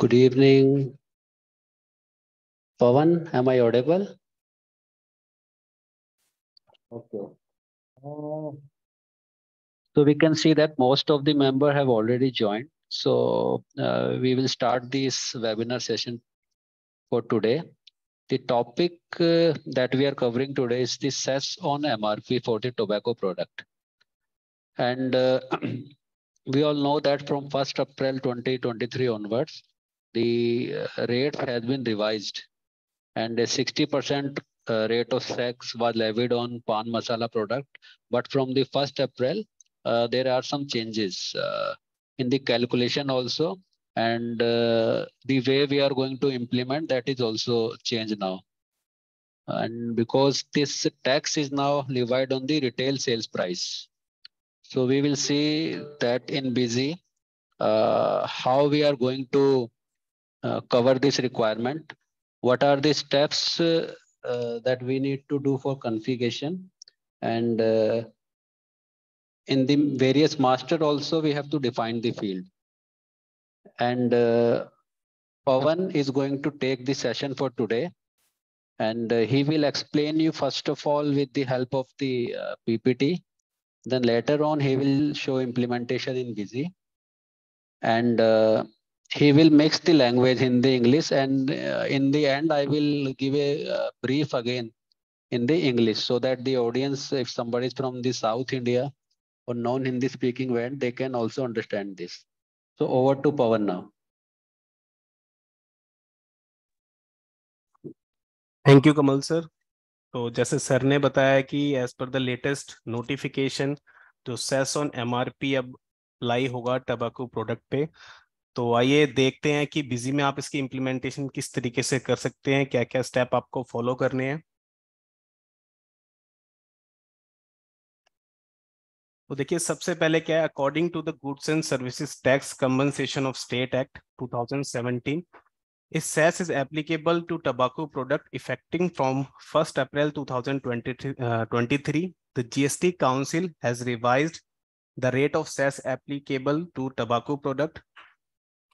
Good evening. Pawan, am I audible? Okay. Uh, so we can see that most of the member have already joined. So uh, we will start this webinar session for today. The topic uh, that we are covering today is the cess on MRP for the tobacco product. And uh, we all know that from 1st April 2023 onwards, the uh, rates has been revised and a 60% uh, rate of tax was levied on pan masala product. But from the 1st April, uh, there are some changes uh, in the calculation also. And uh, the way we are going to implement that is also changed now. And because this tax is now levied on the retail sales price. So we will see that in busy uh, how we are going to uh, cover this requirement what are the steps uh, uh, that we need to do for configuration and uh, in the various master also we have to define the field and uh, Pawan is going to take the session for today and uh, he will explain you first of all with the help of the PPT then later on he will show implementation in busy and he will mix the language hindi english and uh, in the end i will give a uh, brief again in the english so that the audience if somebody is from the south india or non hindi speaking world they can also understand this so over to pawan now thank you Kamal sir तो जैसे sir ने बताया कि as per the latest notification जो cess on MRP अब लाई होगा टबाकू product पे तो आइए देखते हैं कि बिजी में आप इसकी इम्प्लीमेंटेशन किस तरीके से कर सकते हैं क्या क्या स्टेप आपको फॉलो करने हैं तो देखिए सबसे पहले क्या है according to the goods and services tax compensation of state act 2017 इस cess is applicable to tobacco product effecting from first April 2023 the GST council has revised the rate of cess applicable to tobacco product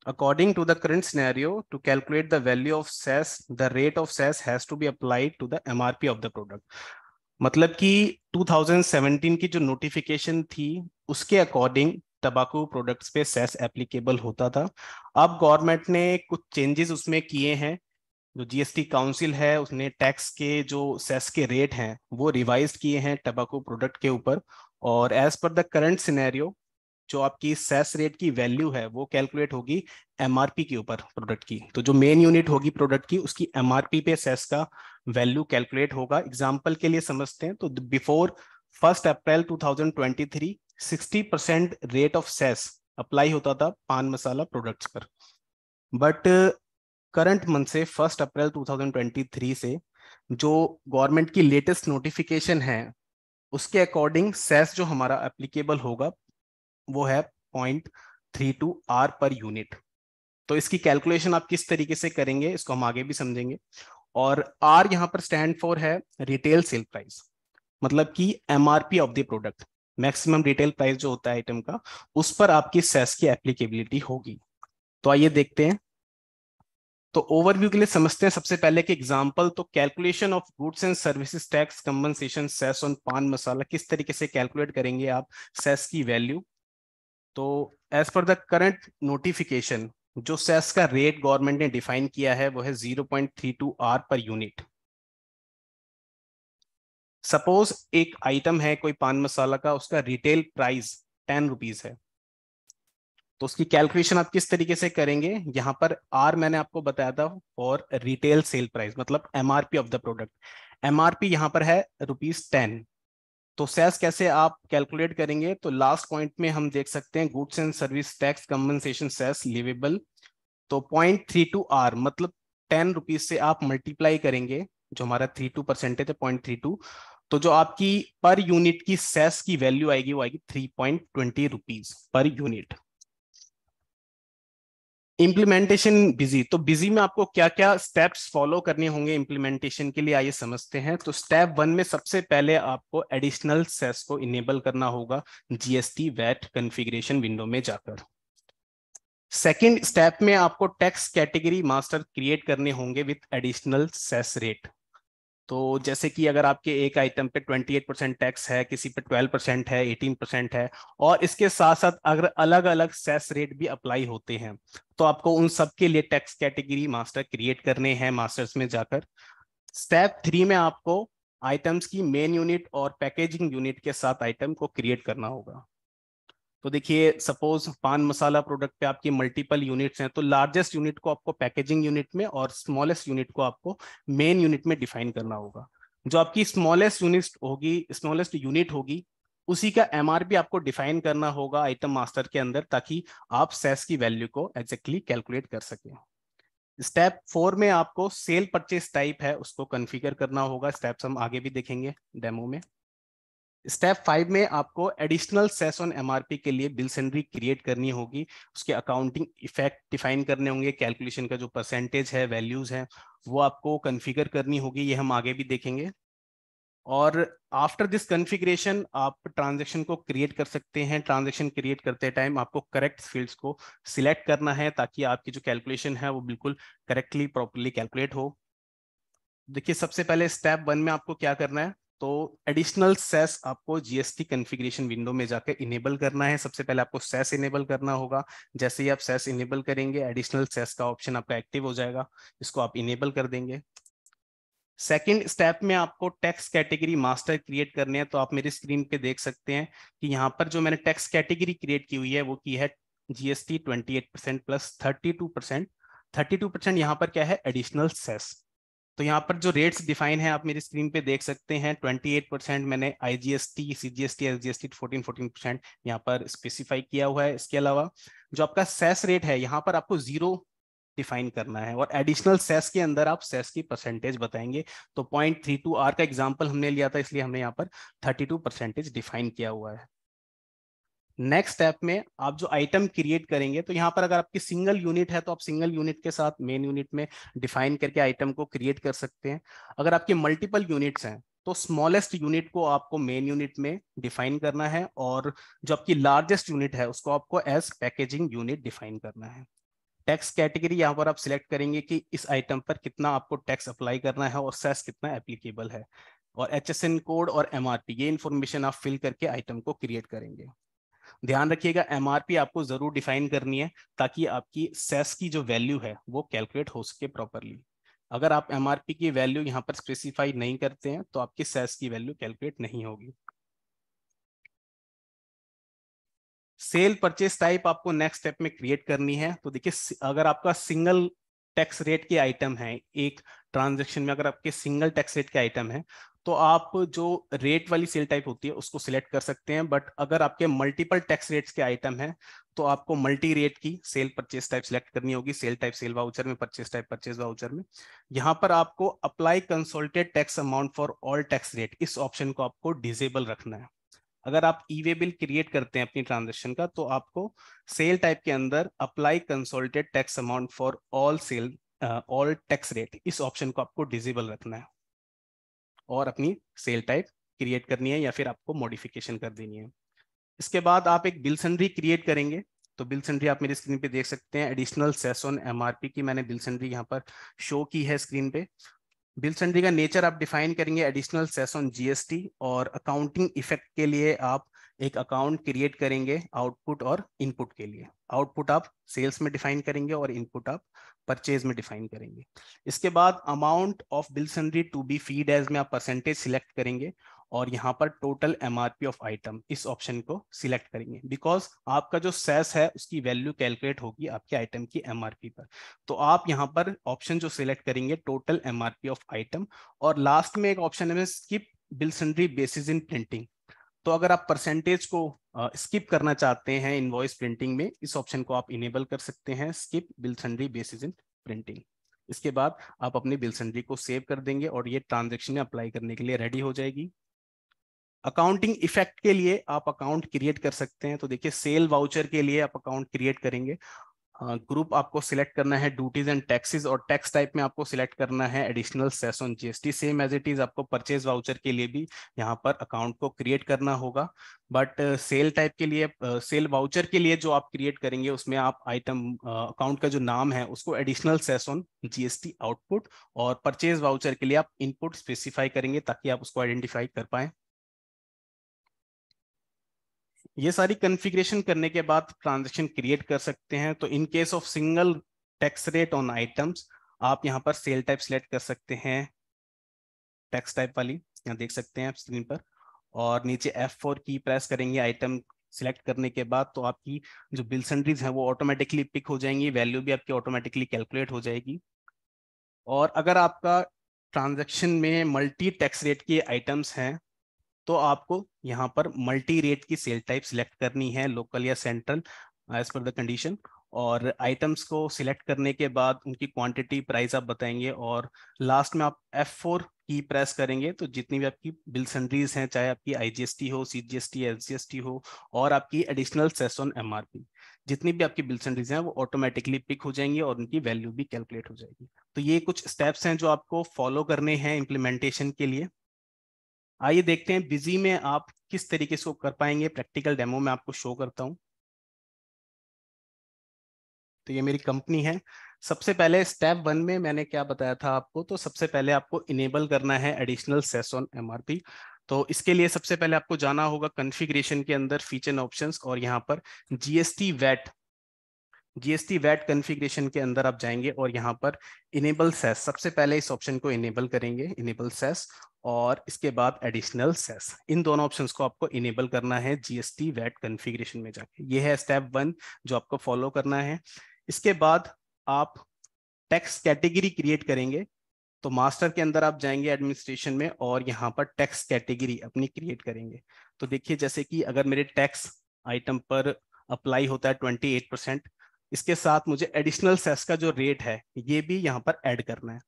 According to the current scenario, to calculate the value of cess, the rate of cess has to be applied to the MRP of the product. मतलब कि 2017 की जो notification थी उसके according तंबाकू products पे cess applicable होता था अब गवर्नमेंट ने कुछ चेंजेस उसमें किए हैं जो जीएसटी काउंसिल है उसने टैक्स के जो सेस के रेट हैं वो रिवाइज किए हैं टबाकू प्रोडक्ट के ऊपर और as per the current scenario जो आपकी सेस रेट e की वैल्यू है वो कैलकुलेट होगी एमआरपी के ऊपर प्रोडक्ट की तो जो मेन यूनिट होगी प्रोडक्ट की उसकी एमआरपी पे सेस e का वैल्यू कैलकुलेट होगा एग्जाम्पल के लिए समझते हैं तो before first April 2023 60 percent rate of cess apply होता था पान मसाला प्रोडक्ट्स पर बट करंट मंथ से फर्स्ट अप्रैल 2023 से जो गवर्नमेंट की लेटेस्ट नोटिफिकेशन है उसके अकॉर्डिंग सेस e जो हमारा एप्लीकेबल होगा वो है point three two R per unit तो इसकी कैलकुलेशन आप किस तरीके से करेंगे इसको हम आगे भी समझेंगे और आर यहाँ पर स्टैंड फॉर है रिटेल सेल प्राइस मतलब कि P of the product maximum retail price जो होता है आइटम का उस पर आपकी सेस की एप्लीकेबिलिटी होगी तो आइए देखते हैं तो ओवरव्यू के लिए समझते हैं सबसे पहले कि एग्जांपल तो calculation of goods and services tax compensation cess on pan masala किस तरीके से कैलकुलेट करेंगे आप सेस की वैल्यू तो as per the current notification जो सेस का रेट गवर्नमेंट ने डिफाइन किया है वो है 0.32 आर पर यूनिट सपोज एक आइटम है कोई पान मसाला का उसका रिटेल प्राइस टेन रुपीज है तो उसकी कैलकुलेशन आप किस तरीके से करेंगे यहां पर आर मैंने आपको बताया था और रिटेल सेल प्राइस मतलब MRP of the product MRP यहां पर है रुपीज टेन तो सेल्स कैसे आप कैलकुलेट करेंगे तो लास्ट पॉइंट में हम देख सकते हैं goods and service tax compensation sales leviable तो पॉइंट थ्री टू आर मतलब टेन रुपीज से आप मल्टीप्लाई करेंगे जो हमारा थ्री टू परसेंटेज है पॉइंट थ्री टू तो जो आपकी पर यूनिट की सेस की वैल्यू आएगी वो आएगी थ्री पॉइंट ट्वेंटी रुपीज पर यूनिट इम्प्लीमेंटेशन बिजी तो बिजी में आपको क्या क्या स्टेप्स फॉलो करने होंगे इम्प्लीमेंटेशन के लिए आइए समझते हैं तो स्टेप वन में सबसे पहले आपको एडिशनल सेस को इनेबल करना होगा जीएसटी वैट कॉन्फ़िगरेशन विंडो में जाकर सेकेंड स्टेप में आपको टैक्स कैटेगरी मास्टर क्रिएट करने होंगे विथ एडिशनल सेस रेट तो जैसे कि अगर आपके एक आइटम पे 28 परसेंट टैक्स है किसी पे 12 परसेंट है 18 परसेंट है और इसके साथ साथ अगर अलग अलग सेस रेट भी अप्लाई होते हैं तो आपको उन सब के लिए टैक्स कैटेगरी मास्टर क्रिएट करने हैं मास्टर्स में जाकर स्टेप थ्री में आपको आइटम्स की मेन यूनिट और पैकेजिंग यूनिट के साथ आइटम को क्रिएट करना होगा तो देखिए सपोज पान मसाला प्रोडक्ट पे आपके मल्टीपल यूनिट्स हैं तो लार्जेस्ट यूनिट को आपको पैकेजिंग यूनिट में और स्मॉलेस्ट यूनिट को आपको मेन यूनिट में डिफाइन करना होगा जो आपकी स्मॉलेस्ट यूनिट होगी स्मॉलेस्ट यूनिट होगी उसी का एम आपको डिफाइन करना होगा आइटम मास्टर के अंदर ताकि आप सेस की वैल्यू को एग्जैक्टली कैलकुलेट कर सके स्टेप फोर में आपको सेल परचेस टाइप है उसको कन्फिगर करना होगा स्टेप्स हम आगे भी देखेंगे डेमो में स्टेप फाइव में आपको एडिशनल सेस ऑन एमआरपी के लिए बिल सेंड्री क्रिएट करनी होगी उसके अकाउंटिंग इफेक्ट डिफाइन करने होंगे कैलकुलेशन का जो परसेंटेज है वैल्यूज है वो आपको कन्फिगर करनी होगी ये हम आगे भी देखेंगे और आफ्टर दिस कन्फिग्रेशन आप ट्रांजेक्शन को क्रिएट कर सकते हैं ट्रांजेक्शन क्रिएट करते टाइम आपको करेक्ट फील्ड्स को सिलेक्ट करना है ताकि आपकी जो कैलकुलेशन है वो बिल्कुल करेक्टली प्रॉपरली कैलकुलेट हो देखिए सबसे पहले स्टेप वन में आपको क्या करना है तो एडिशनल सेस आपको जीएसटी कॉन्फ़िगरेशन विंडो में जाकर इनेबल करना है सबसे पहले आपको सेस इनेबल करना होगा जैसे ही आप सेस इनेबल करेंगे एडिशनल सेस का ऑप्शन आपका एक्टिव हो जाएगा इसको आप इनेबल कर देंगे सेकेंड स्टेप में आपको टैक्स कैटेगरी मास्टर क्रिएट करने हैं तो आप मेरी स्क्रीन पे देख सकते हैं कि यहाँ पर जो मैंने टैक्स कैटेगरी क्रिएट की हुई है वो की है GST eight percent plus two percent thirty two percent यहाँ पर क्या है एडिशनल सेस तो यहाँ पर जो रेट्स डिफाइन है आप मेरी स्क्रीन पे देख सकते हैं 28 परसेंट मैंने I G S T C G S T S G S T fourteen fourteen percent यहाँ पर स्पेसिफाई किया हुआ है इसके अलावा जो आपका सेस रेट है यहाँ पर आपको जीरो डिफाइन करना है और एडिशनल सेस के अंदर आप सेस की परसेंटेज बताएंगे तो पॉइंट थ्री टू आर का एग्जाम्पल हमने लिया था इसलिए हमने यहाँ पर थर्टी टू परसेंटेज डिफाइन किया हुआ है नेक्स्ट स्टेप में आप जो आइटम क्रिएट करेंगे तो यहाँ पर अगर आपकी सिंगल यूनिट है तो आप सिंगल यूनिट के साथ मेन यूनिट में डिफाइन करके आइटम को क्रिएट कर सकते हैं अगर आपके मल्टीपल यूनिट्स हैं तो स्मॉलेस्ट यूनिट को आपको मेन यूनिट में डिफाइन करना है और जो आपकी लार्जेस्ट यूनिट है उसको आपको एज पैकेजिंग यूनिट डिफाइन करना है टैक्स कैटेगरी यहाँ पर आप सिलेक्ट करेंगे कि इस आइटम पर कितना आपको टैक्स अप्लाई करना है और सेस कितना एप्लीकेबल है और एच कोड और एम ये इन्फॉर्मेशन आप फिल करके आइटम को क्रिएट करेंगे ध्यान रखिएगा एम आपको जरूर डिफाइन करनी है ताकि आपकी सेस की जो वैल्यू है वो कैलकुलेट हो सके प्रॉपरली अगर आप एम की वैल्यू यहाँ पर स्पेसिफाई नहीं करते हैं तो आपकी सेस की वैल्यू कैलकुलेट नहीं होगी सेल परचेस टाइप आपको नेक्स्ट स्टेप में क्रिएट करनी है तो देखिए अगर आपका सिंगल टैक्स रेट के आइटम है एक ट्रांजेक्शन में अगर आपके सिंगल टैक्स रेट के आइटम है तो आप जो रेट वाली सेल टाइप होती है उसको सिलेक्ट कर सकते हैं बट अगर आपके मल्टीपल टैक्स रेट्स के आइटम हैं तो आपको मल्टी रेट की सेल परचेज टाइप सिलेक्ट करनी होगी सेल टाइप सेल वाउचर में परचेज टाइप परचेज वाउचर में यहां पर आपको apply consolidated tax amount for all tax rate इस ऑप्शन को आपको डिजेबल रखना है अगर आप ई वे बिल क्रिएट करते हैं अपनी ट्रांजेक्शन का तो आपको सेल टाइप के अंदर apply consolidated tax amount for all sale all tax rate इस ऑप्शन को आपको डिजेबल रखना है और अपनी सेल टाइप क्रिएट करनी है या फिर आपको मॉडिफिकेशन कर देनी है इसके बाद आप एक बिल सेंड्री क्रिएट करेंगे तो बिल सेंड्री आप मेरी स्क्रीन पे देख सकते हैं एडिशनल सेस ऑन एम की मैंने बिल सेंड्री यहाँ पर शो की है स्क्रीन पे बिल सेंड्री का नेचर आप डिफाइन करेंगे एडिशनल सेस ऑन जीएसटी और अकाउंटिंग इफेक्ट के लिए आप एक अकाउंट क्रिएट करेंगे आउटपुट और इनपुट के लिए आउटपुट आप सेल्स में डिफाइन करेंगे और इनपुट आप परचेज में डिफाइन करेंगे इसके बाद amount of bills and to be fed as में आप परसेंटेज सिलेक्ट करेंगे और यहाँ पर टोटल एम ऑफ आइटम इस ऑप्शन को सिलेक्ट करेंगे बिकॉज आपका जो सेस है उसकी वैल्यू कैलकुलेट होगी आपके आइटम की एम पर तो आप यहाँ पर ऑप्शन जो सिलेक्ट करेंगे टोटल एम ऑफ आइटम और लास्ट में एक ऑप्शन है skip bill sundry basis in printing तो अगर आप परसेंटेज को स्किप करना चाहते हैं इनवॉइस प्रिंटिंग में इस ऑप्शन को आप इनेबल कर सकते हैं skip bill sundry basis in printing इसके बाद आप अपनी बिलसनरी को सेव कर देंगे और ये ट्रांजेक्शन अप्लाई करने के लिए रेडी हो जाएगी अकाउंटिंग इफेक्ट के लिए आप अकाउंट क्रिएट कर सकते हैं तो देखिए सेल वाउचर के लिए आप अकाउंट क्रिएट करेंगे ग्रुप आपको सिलेक्ट करना है ड्यूटीज एंड टैक्सेस और टैक्स टाइप में आपको सिलेक्ट करना है additional cess on GST same as it is आपको परचेज वाउचर के लिए भी यहाँ पर अकाउंट को क्रिएट करना होगा बट सेल टाइप के लिए सेल uh, वाउचर के लिए जो आप क्रिएट करेंगे उसमें आप आइटम अकाउंट uh, का जो नाम है उसको additional cess on GST output और परचेज वाउचर के लिए आप इनपुट स्पेसिफाई करेंगे ताकि आप उसको आइडेंटिफाई कर पाए ये सारी कन्फिग्रेशन करने के बाद ट्रांजेक्शन क्रिएट कर सकते हैं तो in case of single tax rate on items आप यहाँ पर सेल टाइप सिलेक्ट कर सकते हैं टैक्स टाइप वाली यहाँ देख सकते हैं आप स्क्रीन पर और नीचे F4 की प्रेस करेंगे आइटम सिलेक्ट करने के बाद तो आपकी जो बिल सेंड्रीज है वो ऑटोमेटिकली पिक हो जाएंगी वैल्यू भी आपकी ऑटोमेटिकली कैलकुलेट हो जाएगी और अगर आपका ट्रांजेक्शन में मल्टी टैक्स रेट के आइटम्स हैं तो आपको यहाँ पर मल्टी रेट की सेल टाइप सिलेक्ट करनी है लोकल या central as per the condition और आइटम्स को सिलेक्ट करने के बाद उनकी क्वांटिटी प्राइस आप बताएंगे और लास्ट में आप F4 की प्रेस करेंगे तो जितनी भी आपकी बिल सेंड्रीज हैं चाहे आपकी आई हो सीजीएसटी एसजीएसटी हो और आपकी एडिशनल सेस ऑन एमआरपी जितनी भी आपकी बिल सेंड्रीज हैं वो ऑटोमेटिकली पिक हो जाएंगी और उनकी वैल्यू भी कैलकुलेट हो जाएगी तो ये कुछ स्टेप्स हैं जो आपको फॉलो करने हैं इम्प्लीमेंटेशन के लिए आइए देखते हैं बिजी में आप किस तरीके से कर पाएंगे प्रैक्टिकल डेमो में आपको शो करता हूं तो ये मेरी कंपनी है सबसे पहले स्टेप वन में मैंने क्या बताया था आपको तो सबसे पहले आपको इनेबल करना है एडिशनल सेस ऑन एमआरपी तो इसके लिए सबसे पहले आपको जाना होगा कॉन्फ़िगरेशन के अंदर फीचर ऑप्शंस और यहाँ पर GST VAT GST VAT configuration के अंदर आप जाएंगे और यहाँ पर इनेबल सेस सबसे पहले इस ऑप्शन को इनेबल करेंगे इनेबल सेस और इसके बाद एडिशनल सेस इन दोनों ऑप्शंस को आपको इनेबल करना है जीएसटी वैट कॉन्फ़िगरेशन में जाके ये है स्टेप वन जो आपको फॉलो करना है इसके बाद आप टैक्स कैटेगरी क्रिएट करेंगे तो मास्टर के अंदर आप जाएंगे एडमिनिस्ट्रेशन में और यहाँ पर टैक्स कैटेगरी अपनी क्रिएट करेंगे तो देखिए जैसे कि अगर मेरे टैक्स आइटम पर अप्लाई होता है ट्वेंटी एट परसेंट इसके साथ मुझे एडिशनल सेस का जो रेट है ये भी यहाँ पर ऐड करना है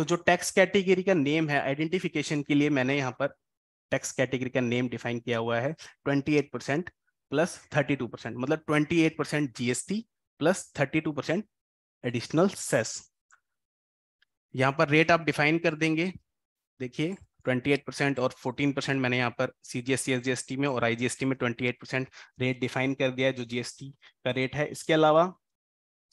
तो जो टैक्स कैटेगरी का नेम है आइडेंटिफिकेशन के लिए मैंने यहाँ पर टैक्स कैटेगरी का नेम डिफाइन किया हुआ है 28 परसेंट प्लस टू परसेंट मतलब 28 percent GST plus two percent additional cess यहाँ पर रेट आप डिफाइन कर देंगे देखिए 28 परसेंट और 14 परसेंट मैंने यहाँ पर C G S C S G S T में और आई जी एस टी में 28 परसेंट रेट डिफाइन कर दिया है जो जी एस टी का रेट है इसके अलावा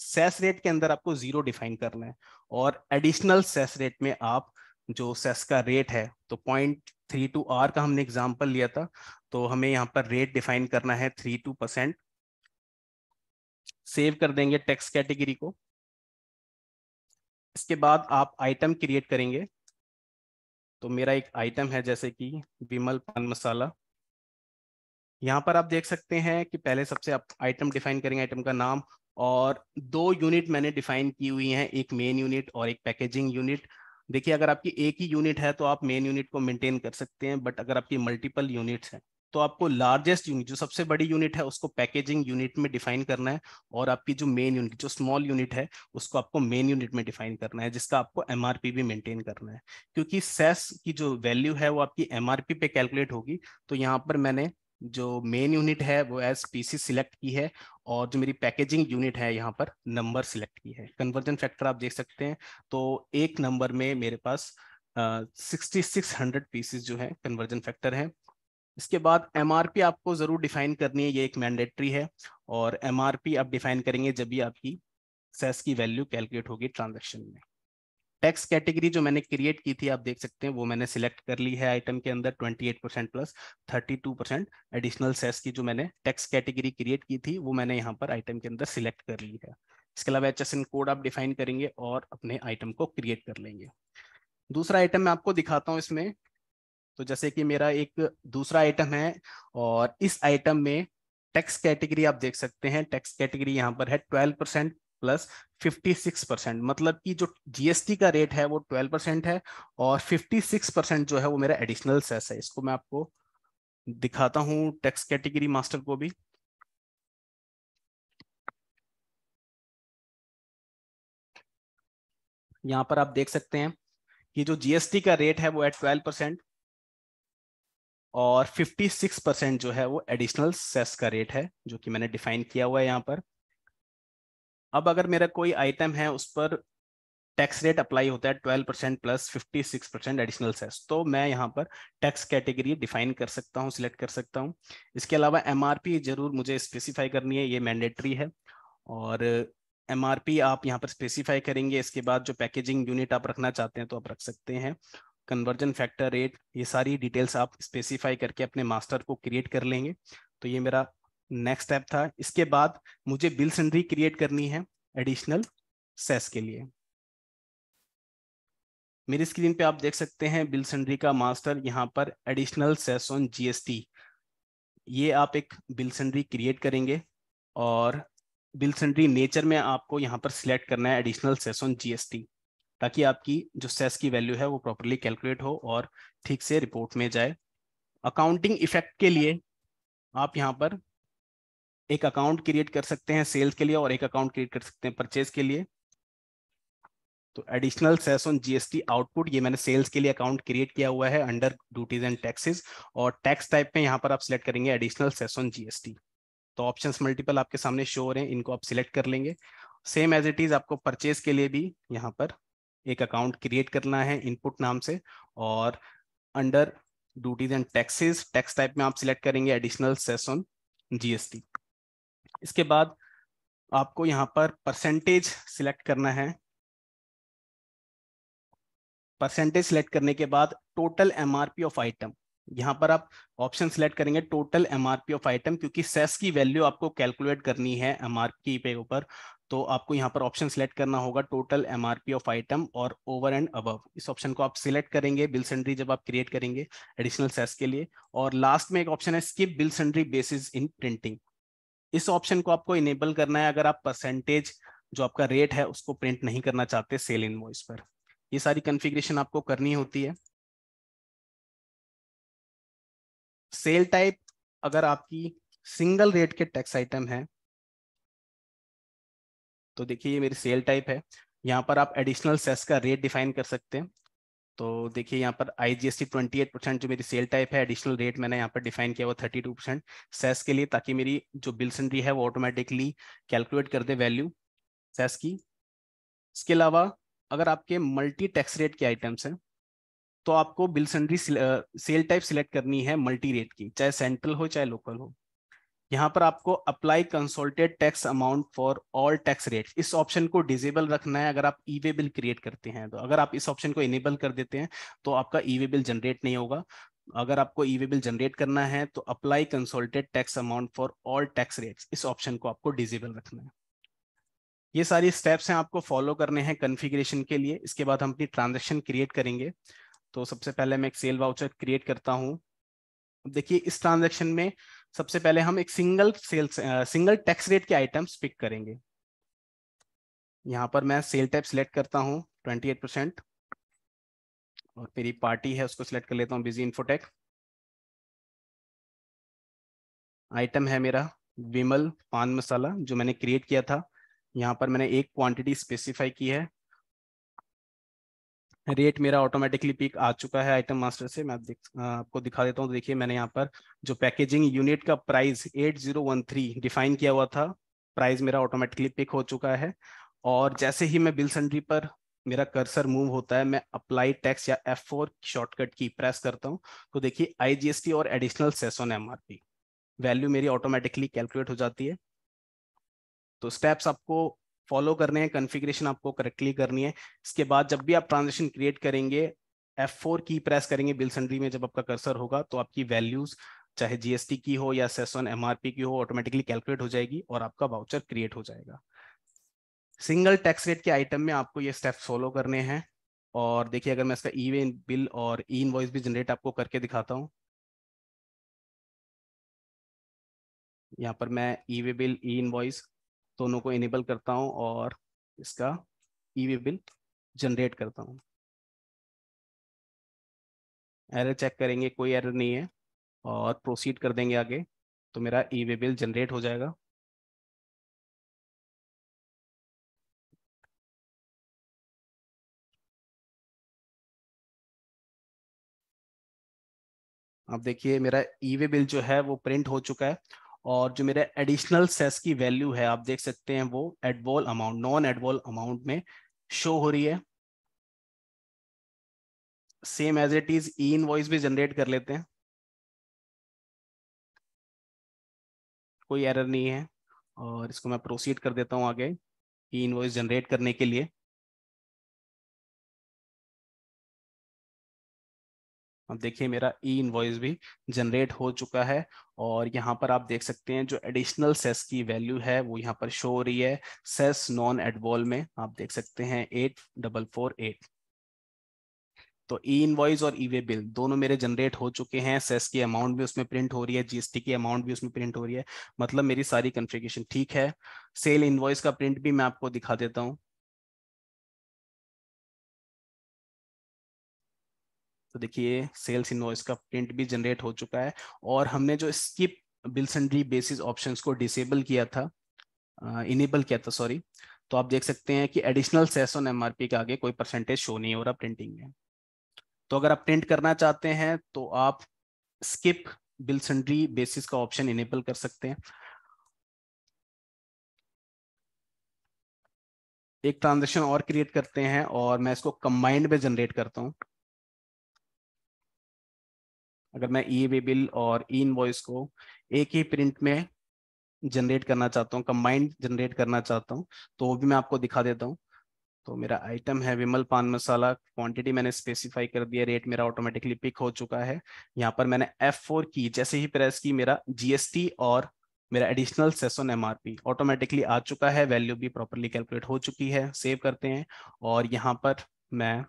सेस रेट के अंदर आपको जीरो डिफाइन करना है और एडिशनल सेस रेट में आप जो सेस का रेट है तो पॉइंट थ्री टू आर का हमने एग्जाम्पल लिया था तो हमें यहाँ पर रेट डिफाइन करना है थ्री टू परसेंट सेव कर देंगे टैक्स कैटेगरी को इसके बाद आप आइटम क्रिएट करेंगे तो मेरा एक आइटम है जैसे कि विमल पान मसाला यहाँ पर आप देख सकते हैं कि पहले सबसे आप आइटम डिफाइन करेंगे आइटम का नाम और दो यूनिट मैंने डिफाइन की हुई हैं एक मेन यूनिट और एक पैकेजिंग यूनिट देखिए अगर आपकी एक ही यूनिट है तो आप मेन यूनिट को मेंटेन कर सकते हैं बट अगर आपकी मल्टीपल यूनिट्स हैं तो आपको लार्जेस्ट यूनिट जो सबसे बड़ी यूनिट है उसको पैकेजिंग यूनिट में डिफाइन करना है और आपकी जो मेन यूनिट जो स्मॉल यूनिट है उसको आपको मेन यूनिट में डिफाइन करना है जिसका आपको एमआरपी भी मेंटेन करना है क्योंकि सेस की जो वैल्यू है वो आपकी एमआरपी पे कैलकुलेट होगी तो यहाँ पर मैंने जो मेन यूनिट है वो एज पीसी सिलेक्ट की है और जो मेरी पैकेजिंग यूनिट है यहाँ पर नंबर सिलेक्ट की है कन्वर्जन फैक्टर आप देख सकते हैं तो एक नंबर में मेरे पास सिक्सटी सिक्स हंड्रेड पीसीस जो है कन्वर्जन फैक्टर है इसके बाद एम आपको ज़रूर डिफाइन करनी है ये एक मैंडेटरी है और एम आप डिफाइन करेंगे जब भी आपकी सेस की वैल्यू कैलकुलेट होगी ट्रांजेक्शन में टैक्स कैटेगरी जो मैंने क्रिएट की थी आप देख सकते हैं वो मैंने सिलेक्ट कर ली है आइटम के अंदर 28 percent plus 32 percent additional cess की जो मैंने टैक्स कैटेगरी क्रिएट की थी वो मैंने यहां पर आइटम के अंदर सिलेक्ट कर ली है इसके अलावा एच कोड आप डिफाइन करेंगे और अपने आइटम को क्रिएट कर लेंगे दूसरा आइटम मैं आपको दिखाता हूँ इसमें तो जैसे कि मेरा एक दूसरा आइटम है और इस आइटम में टैक्स कैटेगरी आप देख सकते हैं टैक्स कैटेगरी यहाँ पर है ट्वेल्व प्लस 56 परसेंट मतलब कि जो जीएसटी का रेट है वो 12 परसेंट है और 56 परसेंट जो है वो मेरा एडिशनल सेस है इसको मैं आपको दिखाता हूं टैक्स कैटेगरी मास्टर को भी यहां पर आप देख सकते हैं कि जो जीएसटी का रेट है वो एट 12 परसेंट और 56 परसेंट जो है वो एडिशनल सेस का रेट है जो कि मैंने डिफाइन किया हुआ है यहां पर अब अगर मेरा कोई आइटम है उस पर टैक्स रेट अप्लाई होता है twelve percent plus fifty six percent additional cess तो मैं यहाँ पर टैक्स कैटेगरी डिफाइन कर सकता हूँ सिलेक्ट कर सकता हूँ इसके अलावा एम जरूर मुझे स्पेसिफाई करनी है ये मैंडेटरी है और एम आप यहाँ पर स्पेसिफाई करेंगे इसके बाद जो पैकेजिंग यूनिट आप रखना चाहते हैं तो आप रख सकते हैं कन्वर्जन फैक्टर रेट ये सारी डिटेल्स आप स्पेसिफाई करके अपने मास्टर को क्रिएट कर लेंगे तो ये मेरा नेक्स्ट स्टेप था इसके बाद मुझे बिल सिंडरी क्रिएट करनी है एडिशनल सेस के लिए मेरी स्क्रीन पे आप देख सकते हैं बिल सिंडरी का मास्टर यहाँ पर एडिशनल सेस ऑन जीएसटी ये आप एक बिल सिंडरी क्रिएट करेंगे और बिल सिंडरी नेचर में आपको यहाँ पर सिलेक्ट करना है एडिशनल सेस ऑन जीएसटी ताकि आपकी जो सेस की वैल्यू है वो प्रॉपरली कैलकुलेट हो और ठीक से रिपोर्ट में जाए अकाउंटिंग इफेक्ट के लिए आप यहाँ पर एक अकाउंट क्रिएट कर सकते हैं सेल्स के लिए और एक अकाउंट क्रिएट कर सकते हैं परचेज के लिए तो additional cess on GST output ये मैंने सेल्स के लिए अकाउंट क्रिएट किया हुआ है अंडर ड्यूटीज एंड टैक्सेस और टैक्स टाइप में यहां पर आप सिलेक्ट करेंगे एडिशनल सेस ऑन जीएसटी तो ऑप्शन मल्टीपल आपके सामने शो हो रहे हैं इनको आप सिलेक्ट कर लेंगे सेम एज इट इज आपको परचेज के लिए भी यहाँ पर एक अकाउंट क्रिएट करना है इनपुट नाम से और under duties and taxes tax type में आप सिलेक्ट करेंगे एडिशनल सेस ऑन जीएसटी इसके बाद आपको यहाँ पर परसेंटेज सिलेक्ट करना है परसेंटेज सिलेक्ट करने के बाद टोटल एमआरपी ऑफ आइटम यहां पर आप ऑप्शन सिलेक्ट करेंगे टोटल एमआरपी ऑफ आइटम क्योंकि सेस की वैल्यू आपको कैलकुलेट करनी है एमआरपी पे ऊपर तो आपको यहाँ पर ऑप्शन सिलेक्ट करना होगा टोटल एमआरपी ऑफ आइटम और ओवर एंड अबव इस ऑप्शन को आप सिलेक्ट करेंगे बिल सेंड्री जब आप क्रिएट करेंगे एडिशनल सेस के लिए और लास्ट में एक ऑप्शन है skip bill sundry basis in printing इस ऑप्शन को आपको इनेबल करना है अगर आप परसेंटेज जो आपका रेट है उसको प्रिंट नहीं करना चाहते सेल इन पर ये सारी कन्फिग्रेशन आपको करनी होती है सेल टाइप अगर आपकी सिंगल रेट के टैक्स आइटम है तो देखिए ये मेरी सेल टाइप है यहाँ पर आप एडिशनल सेस का रेट डिफाइन कर सकते हैं तो देखिए यहाँ पर I G S T twenty eight percent जो मेरी सेल टाइप है एडिशनल रेट मैंने यहाँ पर डिफाइन किया हुआ थर्टी टू परसेंट सेस के लिए ताकि मेरी जो बिल्स एंट्री है वो ऑटोमेटिकली कैलकुलेट कर दे वैल्यू सेस की इसके अलावा अगर आपके मल्टी टैक्स रेट के आइटम्स हैं तो आपको bills entry sale type select करनी है मल्टी रेट की चाहे सेंट्रल हो चाहे लोकल हो यहाँ पर आपको apply consolidated tax amount for all tax rate इस ऑप्शन को डिजेबल रखना है अगर आप ई वे बिल क्रिएट करते हैं तो अगर आप इस ऑप्शन को इनेबल कर देते हैं तो आपका ई वे बिल जनरेट नहीं होगा अगर आपको ई वे बिल जनरेट करना है तो apply consolidated tax amount for all tax rate इस ऑप्शन को आपको डिजेबल रखना है ये सारी स्टेप्स हैं आपको फॉलो करने हैं कन्फिग्रेशन के लिए इसके बाद हम अपनी ट्रांजेक्शन क्रिएट करेंगे तो सबसे पहले मैं एक सेल वाउचर क्रिएट करता हूँ देखिए इस ट्रांजेक्शन में सबसे पहले हम एक single sales single tax rate के आइटम्स पिक करेंगे यहाँ पर मैं सेल टाइप सिलेक्ट करता हूँ 28 परसेंट और मेरी पार्टी है उसको सिलेक्ट कर लेता हूँ बिजी इन्फोटेक आइटम है मेरा विमल पान मसाला जो मैंने क्रिएट किया था यहाँ पर मैंने एक क्वांटिटी स्पेसिफाई की है रेट मेरा ऑटोमेटिकली पिक आ चुका है आइटम मास्टर से मैं दिख, आपको दिखा देता हूँ देखिए मैंने यहाँ पर जो पैकेजिंग यूनिट का प्राइस 8013 डिफाइन किया हुआ था प्राइस मेरा ऑटोमेटिकली पिक हो चुका है और जैसे ही मैं बिल सेंट्री पर मेरा कर्सर मूव होता है मैं अप्लाई टैक्स या एफ फोर शॉर्टकट की प्रेस करता हूँ तो देखिए आई और एडिशनल सेसोन एम वैल्यू मेरी ऑटोमेटिकली कैलकुलेट हो जाती है तो स्टेप्स आपको फॉलो करने हैं कन्फिग्रेशन आपको करेक्टली करनी है इसके बाद जब भी आप ट्रांजेक्शन क्रिएट करेंगे F4 की प्रेस करेंगे बिल सेंड्री में जब आपका कर्सर होगा तो आपकी वैल्यूज चाहे जीएसटी की हो या सेसन एम की हो ऑटोमेटिकली कैलकुलेट हो जाएगी और आपका वाउचर क्रिएट हो जाएगा सिंगल टैक्स रेट के आइटम में आपको ये स्टेप फॉलो करने हैं और देखिए अगर मैं इसका ई वे बिल और ई e इन भी जनरेट आपको करके दिखाता हूँ यहाँ पर मैं ई वे बिल ई इन दोनों को इनेबल करता हूँ और इसका e e way bill generate करता हूँ एरर चेक करेंगे कोई एरर नहीं है और प्रोसीड कर देंगे आगे तो मेरा e e way bill generate हो जाएगा आप देखिए मेरा ई e वे बिल जो है वो प्रिंट हो चुका है और जो मेरा एडिशनल सेस की वैल्यू है आप देख सकते हैं वो एडवॉल अमाउंट नॉन एडवॉल अमाउंट में शो हो रही है same as it is e invoice भी जनरेट कर लेते हैं कोई एरर नहीं है और इसको मैं प्रोसीड कर देता हूं आगे ई इनवॉइस जनरेट करने के लिए अब देखिए मेरा ई e इनवॉइस भी जनरेट हो चुका है और यहाँ पर आप देख सकते हैं जो एडिशनल सेस की वैल्यू है वो यहाँ पर शो हो रही है सेस नॉन एडवॉल में आप देख सकते हैं एट डबल फोर एट तो ई e इनवॉइस और ई वे बिल दोनों मेरे जनरेट हो चुके हैं सेस की अमाउंट भी उसमें प्रिंट हो रही है जीएसटी की अमाउंट भी उसमें प्रिंट हो रही है मतलब मेरी सारी कन्फिग्रेशन ठीक है सेल इन्वॉइस का प्रिंट भी मैं आपको दिखा देता हूँ तो देखिए सेल्स इनवॉइस का प्रिंट भी जनरेट हो चुका है और हमने जो स्किप री बेसिस ऑप्शन को डिसेबल किया था इनेबल किया था सॉरी तो आप देख सकते हैं कि एडिशनल सेस ऑन एम के आगे कोई परसेंटेज शो नहीं हो रहा प्रिंटिंग में तो अगर आप प्रिंट करना चाहते हैं तो आप स्किप री बेसिस का ऑप्शन इनेबल कर सकते हैं एक ट्रांजेक्शन और क्रिएट करते हैं और मैं इसको कंबाइंड में जनरेट करता हूं अगर मैं ई वे बिल और ई e इनवॉइस को एक ही प्रिंट में जनरेट करना चाहता हूँ कंबाइंड जनरेट करना चाहता हूँ तो वो भी मैं आपको दिखा देता हूँ तो मेरा आइटम है विमल पान मसाला क्वांटिटी मैंने स्पेसिफाई कर दिया रेट मेरा ऑटोमेटिकली पिक हो चुका है यहाँ पर मैंने F4 की जैसे ही प्रेस की मेरा जीएसटी और मेरा एडिशनल सेशन एमआरपी ऑटोमेटिकली आ चुका है वैल्यू भी प्रॉपरली कैलकुलेट हो चुकी है सेव करते हैं और यहाँ पर मैं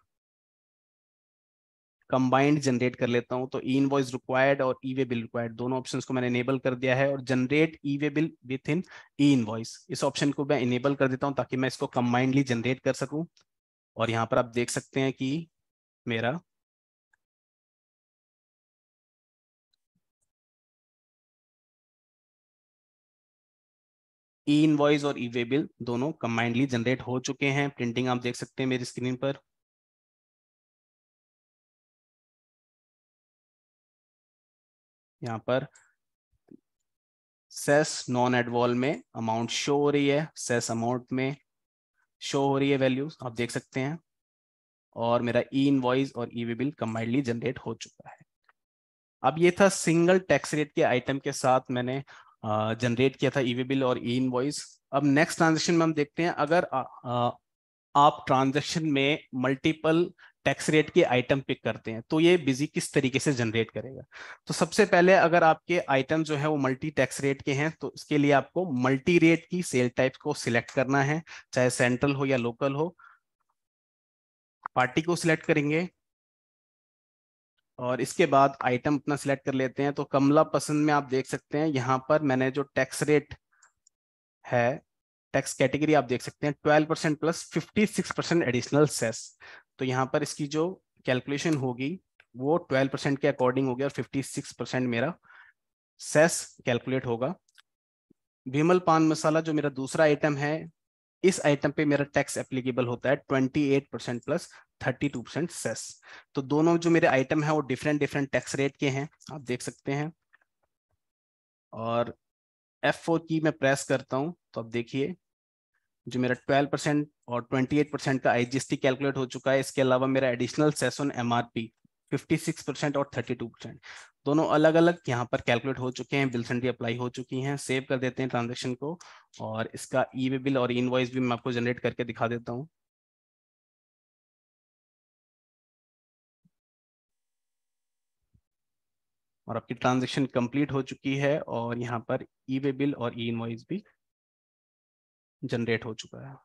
कंबाइंड जनरेट कर लेता हूं तो ई इनवॉइस रिक्वायर्ड और ई वे बिल रिक्वायर्ड दोनों ऑप्शन को मैंने इनेबल कर दिया है और generate e way bill within e invoice इस ऑप्शन को मैं इनेबल कर देता हूं ताकि मैं इसको कंबाइंडली जनरेट कर सकूं और यहां पर आप देख सकते हैं कि मेरा ई इनवॉइस और ई वे बिल दोनों कंबाइंडली जनरेट हो चुके हैं प्रिंटिंग आप देख सकते हैं मेरी स्क्रीन पर यहाँ पर सेस नॉन एडवॉल में अमाउंट शो हो रही है सेस अमाउंट में शो हो रही है वैल्यूज आप देख सकते हैं और मेरा ई e वॉइस और ई बिल कंबाइंडली जनरेट हो चुका है अब ये था सिंगल टैक्स रेट के आइटम के साथ मैंने जनरेट किया था ई e बिल और ई e वॉइस अब नेक्स्ट ट्रांजेक्शन में हम देखते हैं अगर आ, आ, आप ट्रांजेक्शन में मल्टीपल टैक्स रेट के आइटम पिक करते हैं तो ये बिजी किस तरीके से जनरेट करेगा तो सबसे पहले अगर आपके आइटम जो है वो मल्टी टैक्स रेट के हैं तो इसके लिए आपको मल्टी रेट की सेल टाइप को सिलेक्ट करना है चाहे सेंट्रल हो या लोकल हो पार्टी को सिलेक्ट करेंगे और इसके बाद आइटम अपना सिलेक्ट कर लेते हैं तो कमला पसंद में आप देख सकते हैं यहाँ पर मैंने जो टैक्स रेट है टैक्स कैटेगरी आप देख सकते हैं 12 percent plus six percent additional cess तो यहाँ पर इसकी जो कैलकुलेशन होगी वो 12 परसेंट के अकॉर्डिंग होगी और 56 परसेंट मेरा सेस कैलकुलेट होगा विमल पान मसाला जो मेरा दूसरा आइटम है इस आइटम पे मेरा टैक्स एप्लीकेबल होता है 28 परसेंट प्लस 32 परसेंट सेस तो दोनों जो मेरे आइटम है वो डिफरेंट डिफरेंट टैक्स रेट के हैं आप देख सकते हैं और F4 की मैं प्रेस करता हूं तो आप देखिए जो मेरा 12 परसेंट और 28 परसेंट का आईजीएसटी कैलकुलेट हो चुका है इसके अलावा मेरा एडिशनल सेशन एमआरपी 56 परसेंट और 32 परसेंट दोनों अलग अलग यहाँ पर कैलकुलेट हो चुके हैं बिल सेंट्री अप्लाई हो चुकी हैं सेव कर देते हैं ट्रांजेक्शन को और इसका ई वे बिल और इनवॉइस भी मैं आपको जनरेट करके दिखा देता हूँ और आपकी ट्रांजेक्शन कंप्लीट हो चुकी है और यहाँ पर ई वे बिल और ई e इनवॉइस भी जनरेट हो चुका है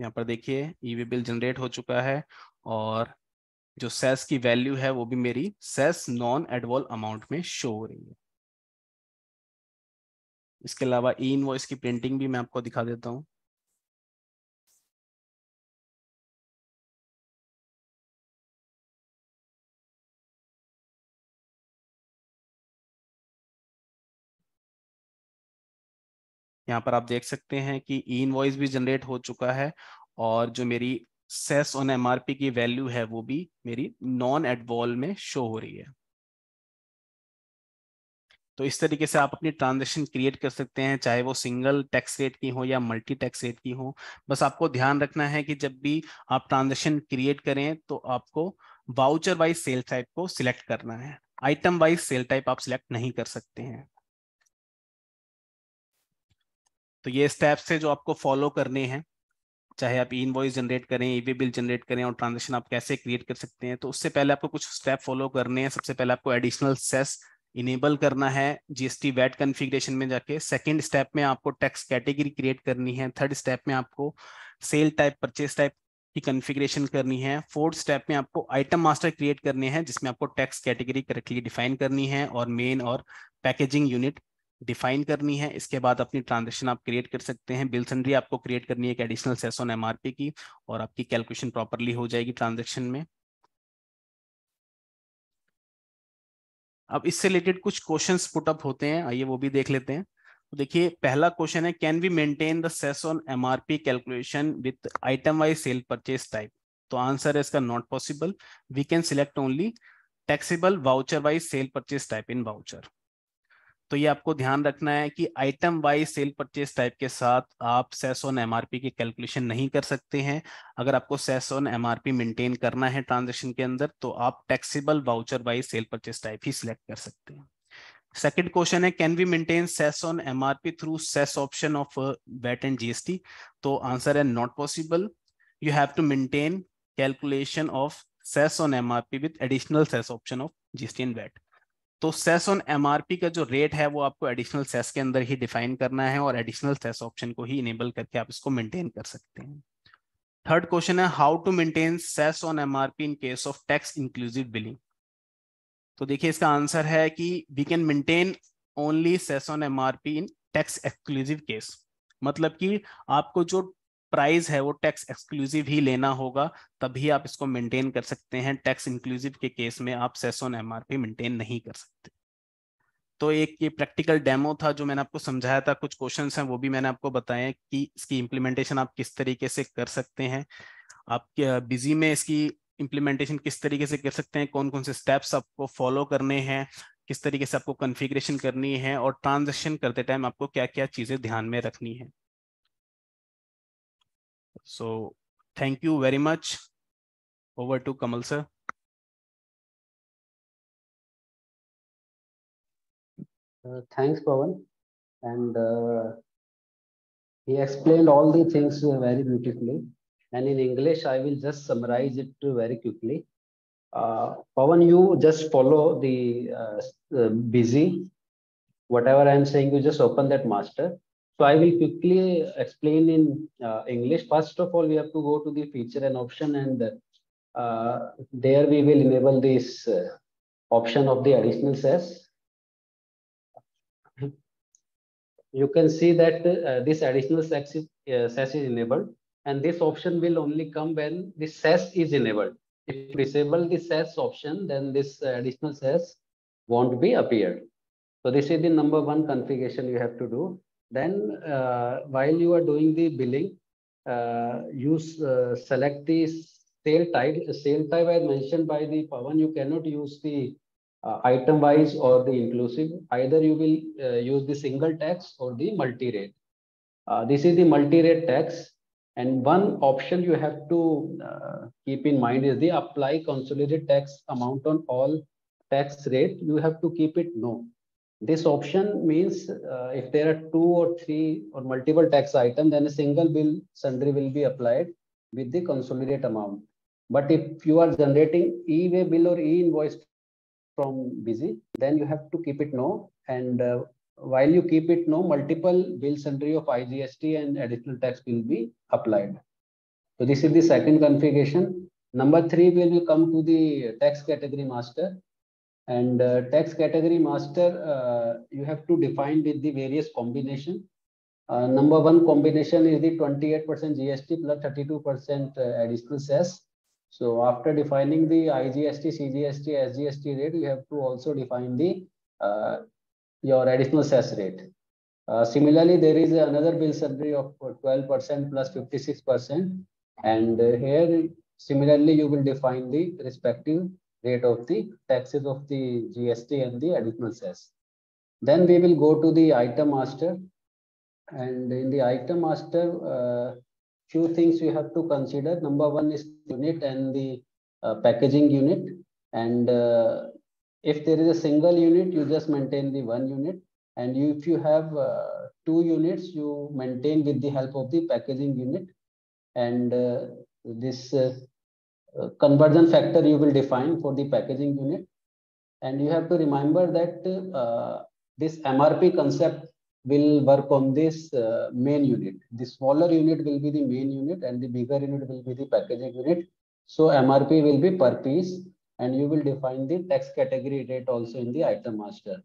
यहाँ पर देखिए ईवी बिल जनरेट हो चुका है और जो सेस की वैल्यू है वो भी मेरी सेस नॉन एडवॉल अमाउंट में शो हो रही है इसके अलावा ई इनवॉइस की प्रिंटिंग भी मैं आपको दिखा देता हूँ यहाँ पर आप देख सकते हैं कि ई वॉइस भी जनरेट हो चुका है और जो मेरी सेस ऑन एमआरपी की वैल्यू है वो भी मेरी नॉन एडवॉल में शो हो रही है तो इस तरीके से आप अपनी ट्रांजेक्शन क्रिएट कर सकते हैं चाहे वो सिंगल टैक्स रेट की हो या मल्टी टैक्स रेट की हो बस आपको ध्यान रखना है कि जब भी आप ट्रांजेक्शन क्रिएट करें तो आपको वाउचर वाइज सेल टाइप को सिलेक्ट करना है आइटम वाइज सेल टाइप आप सिलेक्ट नहीं कर सकते हैं तो ये स्टेप्स है जो आपको फॉलो करने हैं चाहे आप इन वॉइस जनरेट करें ईवी बिल जनरेट करें और ट्रांजेक्शन आप कैसे क्रिएट कर सकते हैं तो उससे पहले आपको कुछ स्टेप फॉलो करने हैं सबसे पहले आपको एडिशनल सेस इनेबल करना है जीएसटी वैट कन्फिग्रेशन में जाके सेकंड स्टेप में आपको टैक्स कैटेगरी क्रिएट करनी है थर्ड स्टेप में आपको सेल टाइप परचेज टाइप की कन्फिग्रेशन करनी है फोर्थ स्टेप में आपको आइटम मास्टर क्रिएट करने हैं जिसमें आपको टैक्स कैटेगरी करेक्टली डिफाइन करनी है और मेन और पैकेजिंग यूनिट डिफाइन करनी है इसके बाद अपनी ट्रांजेक्शन आप क्रिएट कर सकते हैं बिल सन्ड्री आपको क्रिएट करनी है एक एडिशनल सेशन एमआरपी की और आपकी कैलकुलेशन प्रॉपरली हो जाएगी ट्रांजेक्शन में अब इससे रिलेटेड कुछ क्वेश्चन पुटअप होते हैं आइए वो भी देख लेते हैं तो देखिए पहला क्वेश्चन है can we maintain the cess on MRP calculation with item wise sale purchase type तो आंसर है इसका not possible we can select only taxable voucher wise sale purchase type in voucher तो ये आपको ध्यान रखना है कि item wise sale purchase type के साथ आप सेस ऑन एमआरपी की कैलकुलेशन नहीं कर सकते हैं अगर आपको सेस ऑन एमआरपी मेंटेन करना है ट्रांजेक्शन के अंदर तो आप taxable voucher wise sale purchase type ही सिलेक्ट कर सकते हैं सेकंड क्वेश्चन है can we maintain cess on MRP through cess option of VAT and GST तो आंसर है not possible you have to maintain calculation of cess on MRP with additional cess option of GST and VAT तो cess on MRP का जो rate है वो आपको additional cess के अंदर ही डिफाइन करना है और एडिशनल सेस ऑप्शन को ही इनेबल करके आप इसको मेंटेन कर सकते हैं थर्ड क्वेश्चन है how to maintain cess on MRP in case of tax inclusive billing तो देखिए इसका आंसर है कि we can maintain only cess on MRP in tax exclusive case मतलब कि आपको जो प्राइस है वो टैक्स एक्सक्लूसिव ही लेना होगा तभी आप इसको मेंटेन कर सकते हैं टैक्स इंक्लूसिव के केस में आप सेसोन एमआरपी मेंटेन नहीं कर सकते तो एक ये प्रैक्टिकल डेमो था जो मैंने आपको समझाया था कुछ क्वेश्चन हैं वो भी मैंने आपको बताया कि इसकी इम्प्लीमेंटेशन आप किस तरीके से कर सकते हैं आप बिजी में इसकी इम्प्लीमेंटेशन किस तरीके से कर सकते हैं कौन कौन से स्टेप्स आपको फॉलो करने हैं किस तरीके से आपको कन्फिग्रेशन करनी है और ट्रांजेक्शन करते टाइम आपको क्या क्या चीज़ें ध्यान में रखनी है So thank you very much. Over to Kamal sir. Uh, thanks, Pawan. And uh, he explained all the things very beautifully. And in English, I will just summarize it very quickly. Uh, Pawan, you just follow the uh, uh busy. Whatever I'm saying, you just open that master so I will quickly explain in uh, English. First of all, we have to go to the feature and option and uh, there we will enable this uh, option of the additional SAS. You can see that uh, this additional SAS is, uh, is enabled and this option will only come when the SAS is enabled. If you disable the SAS option, then this additional SAS won't be appeared. So this is the number one configuration you have to do. Then uh, while you are doing the billing, uh, you uh, select the sale type. sale type as mentioned by the Pawan, you cannot use the item wise or the inclusive. Either you will use the single tax or the multi-rate. this is the multi-rate tax. And one option you have to uh, keep in mind is the apply consolidated tax amount on all tax rate. You have to keep it no. This option means uh, if there are two or three or multiple tax item, then a single bill sundry will be applied with the consolidated amount. But if you are generating e-way bill or e-invoice from busy, then you have to keep it no. And uh, while you keep it no, multiple bill sundry of IGST and additional tax will be applied. So this is the second configuration. Number three will come to the tax category master. And uh, tax category master, uh, you have to define with the various combination. Uh, number one combination is the 28% GST plus 32% uh, additional cess. So after defining the IGST, CGST, SGST rate, you have to also define the uh, your additional cess rate. Uh, similarly, there is another bill summary of 12% plus 56%. And uh, here, similarly, you will define the respective rate of the taxes of the GST and the additional cess. Then we will go to the item master. And in the item master, uh, few things we have to consider. Number one is unit and the uh, packaging unit. And uh, if there is a single unit, you just maintain the one unit. And you, if you have uh, two units, you maintain with the help of the packaging unit. And uh, this uh, Convergence uh, conversion factor you will define for the packaging unit. And you have to remember that uh, this MRP concept will work on this uh, main unit. The smaller unit will be the main unit and the bigger unit will be the packaging unit. So MRP will be per piece and you will define the tax category rate also in the item master.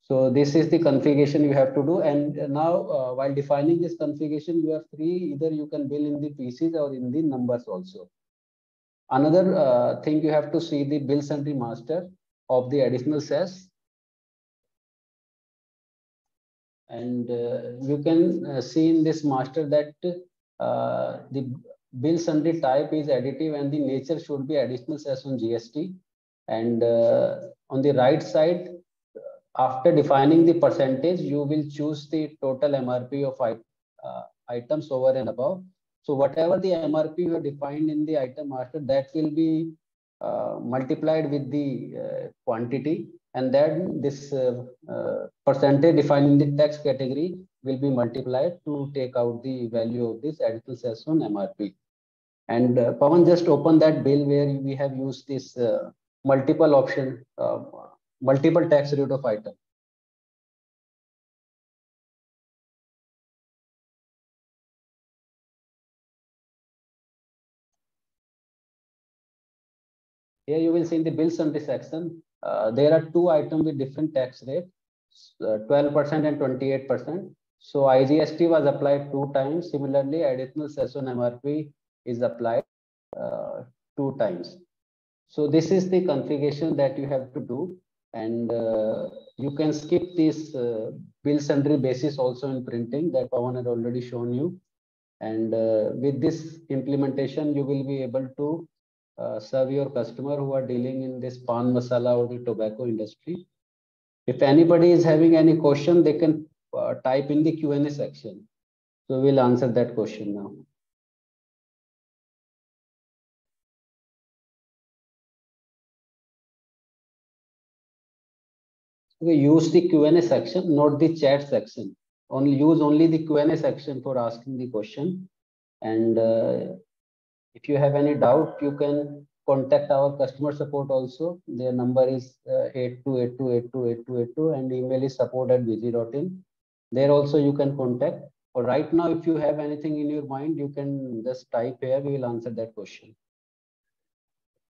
So this is the configuration you have to do. And now uh, while defining this configuration, you have three, either you can bill in the pieces or in the numbers also. Another uh, thing you have to see the bill summary master of the additional cess. And uh, you can uh, see in this master that uh, the bill summary type is additive and the nature should be additional cess on GST. And uh, on the right side, after defining the percentage, you will choose the total MRP of uh, items over and above so whatever the MRP you have defined in the item master, that will be uh, multiplied with the uh, quantity and then this uh, uh, percentage defined in the tax category will be multiplied to take out the value of this additional sales on MRP. And uh, Pavan just open that bill where we have used this uh, multiple option, multiple tax rate of item. Here you will see in the bill summary section, uh, there are two items with different tax rate, 12% uh, and 28%. So IGST was applied two times. Similarly, additional session MRP is applied uh, two times. So this is the configuration that you have to do. And uh, you can skip this uh, bill sundry basis also in printing that Pawan had already shown you. And uh, with this implementation, you will be able to uh, serve your customer who are dealing in this pan masala or the tobacco industry. If anybody is having any question, they can uh, type in the Q&A section. So we'll answer that question now. We use the Q&A section, not the chat section. Only use only the Q&A section for asking the question. And uh, if you have any doubt, you can contact our customer support also. Their number is uh, 8282828282 and email is support at busy.in. There also you can contact. Or right now, if you have anything in your mind, you can just type here. We will answer that question.